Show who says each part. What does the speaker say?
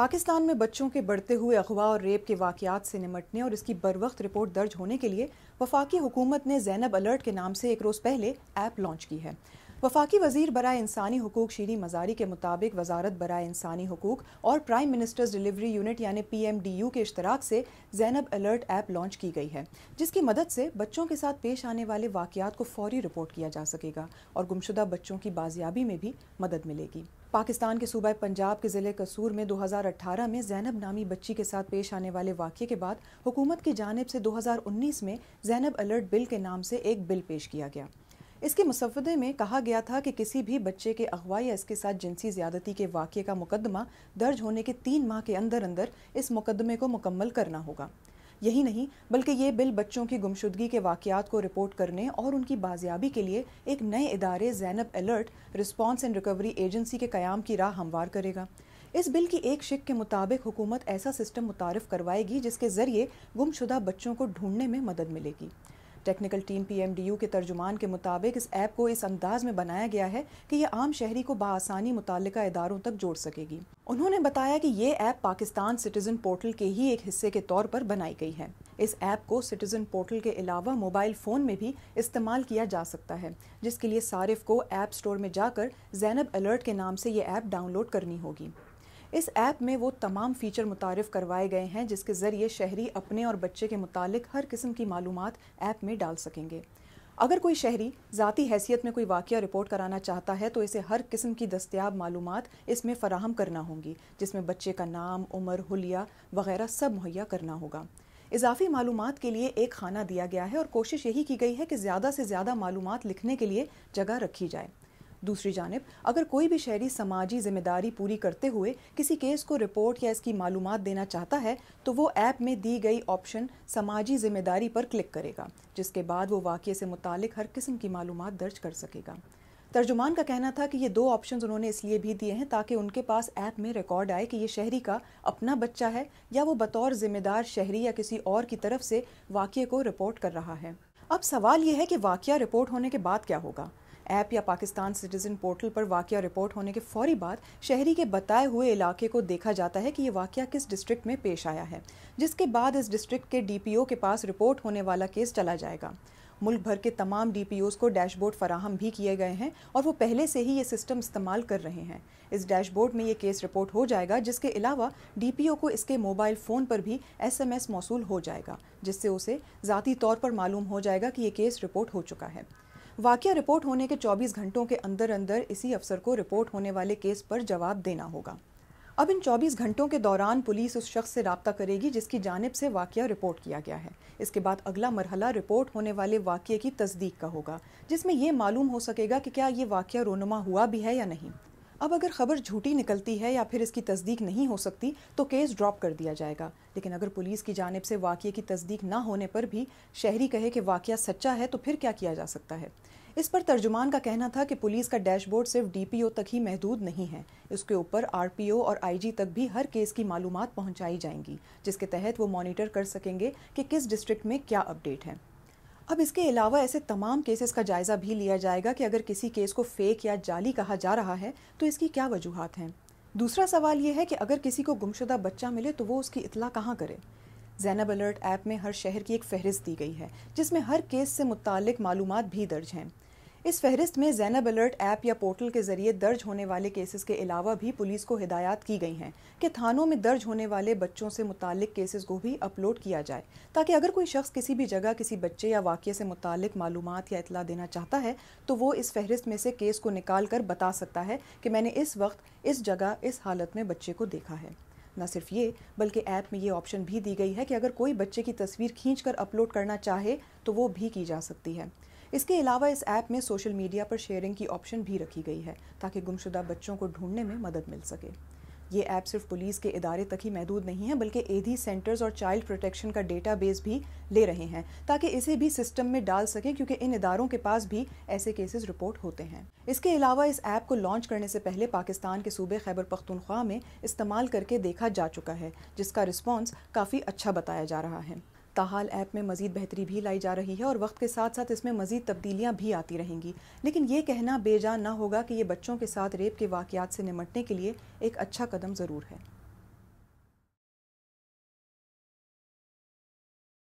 Speaker 1: पाकिस्तान में बच्चों के बढ़ते हुए अगवा और रेप के वाकत से निमटने और इसकी बर वक्त रिपोर्ट दर्ज होने के लिए वफाकी हुकूमत ने जैनब अलर्ट के नाम से एक रोज़ पहले ऐप लॉन्च की है वफाकी वजीर बरए इंसानी हकूक शीरी मजारी के मुताबिक वजारत बरए इंसानी हकूक और प्राइम मिनिस्टर्स डिलीवरी यूनिट यानी पी एम डी यू के अश्तराक से जैनब अलर्ट ऐप लॉन्च की गई है जिसकी मदद से बच्चों के साथ पेश आने वाले वाक़ात को फौरी रिपोर्ट किया जा सकेगा और गुमशुदा बच्चों की बाजियाबी में भी मदद मिलेगी पाकिस्तान के सूबा पंजाब के ज़िले कसूर में 2018 में जैनब नामी बच्ची के साथ पेश आने वाले वाक़े के बाद हुकूमत की जानब से 2019 में जैनब अलर्ट बिल के नाम से एक बिल पेश किया गया इसके मुसवदे में कहा गया था कि किसी भी बच्चे के अगवा या इसके साथ जिनसी ज्यादती के वाक़े का मुकदमा दर्ज होने के तीन माह के अंदर अंदर इस मुकदमे को मुकम्मल करना होगा यही नहीं बल्कि ये बिल बच्चों की गुमशुदगी के वाक़ात को रिपोर्ट करने और उनकी बाजियाबी के लिए एक नए इदारे Zainab alert response and recovery agency के क़्याम की राह हमवार करेगा इस बिल की एक शिक के मुताबिक हुकूमत ऐसा सिस्टम मुतारफ़ करवाएगी जिसके ज़रिए गुमशुदा बच्चों को ढूंढने में मदद मिलेगी टेक्निकल टीम पीएमडीयू के तर्जुमान के मुताबिक इस ऐप को इस अंदाज में बनाया गया है कि यह आम शहरी को बआसानी मुतल इदारों तक जोड़ सकेगी उन्होंने बताया कि ये ऐप पाकिस्तान सिटीजन पोर्टल के ही एक हिस्से के तौर पर बनाई गई है इस ऐप को सिटीजन पोर्टल के अलावा मोबाइल फ़ोन में भी इस्तेमाल किया जा सकता है जिसके लिए सारिफ को ऐप स्टोर में जाकर जैनब अलर्ट के नाम से ये ऐप डाउनलोड करनी होगी इस ऐप में वो तमाम फ़ीचर मुतारफ़ करवाए गए हैं जिसके ज़रिए शहरी अपने और बच्चे के मुतालिक हर किस्म की मालूम ऐप में डाल सकेंगे अगर कोई शहरी ज़ाती हैसियत में कोई वाक़ रिपोर्ट कराना चाहता है तो इसे हर किस्म की दस्तियाब मालूम इसमें फ़राहम करना होंगी जिसमें बच्चे का नाम उम्र हलिया वगैरह सब मुहैया करना होगा इजाफी मालूम के लिए एक खाना दिया गया है और कोशिश यही की गई है कि ज़्यादा से ज़्यादा मालूम लिखने के लिए जगह रखी जाए दूसरी जानब अगर कोई भी शहरी समाजी जिम्मेदारी पूरी करते हुए किसी केस को रिपोर्ट या इसकी मालूम देना चाहता है तो वो ऐप में दी गई ऑप्शन समाजी जिम्मेदारी पर क्लिक करेगा जिसके बाद वो वाक़े से मुतक हर किस्म की मालूम दर्ज कर सकेगा तर्जुमान का कहना था कि ये दो ऑप्शन उन्होंने इसलिए भी दिए हैं ताकि उनके पास ऐप में रिकॉर्ड आए कि ये शहरी का अपना बच्चा है या वो बतौर जिम्मेदार शहरी या किसी और की तरफ से वाक़े को रिपोर्ट कर रहा है अब सवाल यह है कि वाक़ रिपोर्ट होने के बाद क्या होगा ऐप या पाकिस्तान सिटीज़न पोर्टल पर वाक़ रिपोर्ट होने के फौरी बाद शहरी के बताए हुए इलाके को देखा जाता है कि ये वाक़ किस डिस्ट्रिक्ट में पेश आया है जिसके बाद इस डिस्ट्रिक्ट के डी के पास रिपोर्ट होने वाला केस चला जाएगा मुल्क भर के तमाम डी को डैशबोर्ड फराहम भी किए गए हैं और वो पहले से ही ये सिस्टम इस्तेमाल कर रहे हैं इस डैशबोर्ड में ये केस रिपोर्ट हो जाएगा जिसके अलावा डी को इसके मोबाइल फ़ोन पर भी एस एम हो जाएगा जिससे उसे ज़ाती तौर पर मालूम हो जाएगा कि ये केस रिपोर्ट हो चुका है वाक्य रिपोर्ट होने के 24 घंटों के अंदर अंदर इसी अफसर को रिपोर्ट होने वाले केस पर जवाब देना होगा अब इन 24 घंटों के दौरान पुलिस उस शख्स से रबता करेगी जिसकी जानब से वाक्य रिपोर्ट किया गया है इसके बाद अगला मरहला रिपोर्ट होने वाले वाक्य की तस्दीक का होगा जिसमें यह मालूम हो सकेगा कि क्या ये वाक्य रोनुमा हुआ भी है या नहीं अब अगर खबर झूठी निकलती है या फिर इसकी तस्दीक नहीं हो सकती तो केस ड्रॉप कर दिया जाएगा लेकिन अगर पुलिस की जानब से वाक्य की तस्दीक ना होने पर भी शहरी कहे कि वाक्य सच्चा है तो फिर क्या किया जा सकता है इस पर तर्जुमान का कहना था कि पुलिस का डैशबोर्ड सिर्फ डीपीओ तक ही महदूद नहीं है इसके ऊपर आरपीओ और आईजी तक भी हर केस की मालूमात पहुंचाई जाएंगी जिसके तहत वो मॉनिटर कर सकेंगे कि किस डिस्ट्रिक्ट में क्या अपडेट है अब इसके अलावा ऐसे तमाम केसेस का जायज़ा भी लिया जाएगा कि अगर किसी केस को फेक या जाली कहा जा रहा है तो इसकी क्या वजूहत हैं दूसरा सवाल यह है कि अगर किसी को गुमशुदा बच्चा मिले तो वो उसकी इतला कहाँ करे जैनब अलर्ट ऐप में हर शहर की एक फहरिस्त दी गई है जिसमें हर केस से मुतल मालूम भी दर्ज हैं इस फहरिस्त में जैनब अलर्ट ऐप या पोर्टल के जरिए दर्ज होने वाले केसेस के अलावा भी पुलिस को हिदायत की गई हैं कि थानों में दर्ज होने वाले बच्चों से मुतालिक केसेस को भी अपलोड किया जाए ताकि अगर कोई शख्स किसी भी जगह किसी बच्चे या वाक़े से मुतालिक मालूम या इतला देना चाहता है तो वो इस फहरिस्त में से केस को निकाल कर बता सकता है कि मैंने इस वक्त इस जगह इस हालत में बच्चे को देखा है न सिर्फ ये बल्कि ऐप में ये ऑप्शन भी दी गई है कि अगर कोई बच्चे की तस्वीर खींच कर अपलोड करना चाहे तो वो भी की जा सकती है इसके अलावा इस ऐप में सोशल मीडिया पर शेयरिंग की ऑप्शन भी रखी गई है ताकि गुमशुदा बच्चों को ढूंढने में मदद मिल सके ये ऐप सिर्फ पुलिस के इदारे तक ही महदूद नहीं है बल्कि एधी सेंटर्स और चाइल्ड प्रोटेक्शन का डेटाबेस भी ले रहे हैं ताकि इसे भी सिस्टम में डाल सकें क्योंकि इन इदारों के पास भी ऐसे केसेस रिपोर्ट होते हैं इसके अलावा इस ऐप को लॉन्च करने से पहले पाकिस्तान के सूबे खैबर पख्तूनख्वा में इस्तेमाल करके देखा जा चुका है जिसका रिस्पॉन्स काफ़ी अच्छा बताया जा रहा है ताहाल ऐप में मज़ीद बेहतरी भी लाई जा रही है और वक्त के साथ साथ इसमें मज़ीद तब्दीलियाँ भी आती रहेंगी लेकिन ये कहना बेजान ना होगा कि ये बच्चों के साथ रेप के वाक़ात से निमटने के लिए एक अच्छा कदम ज़रूर है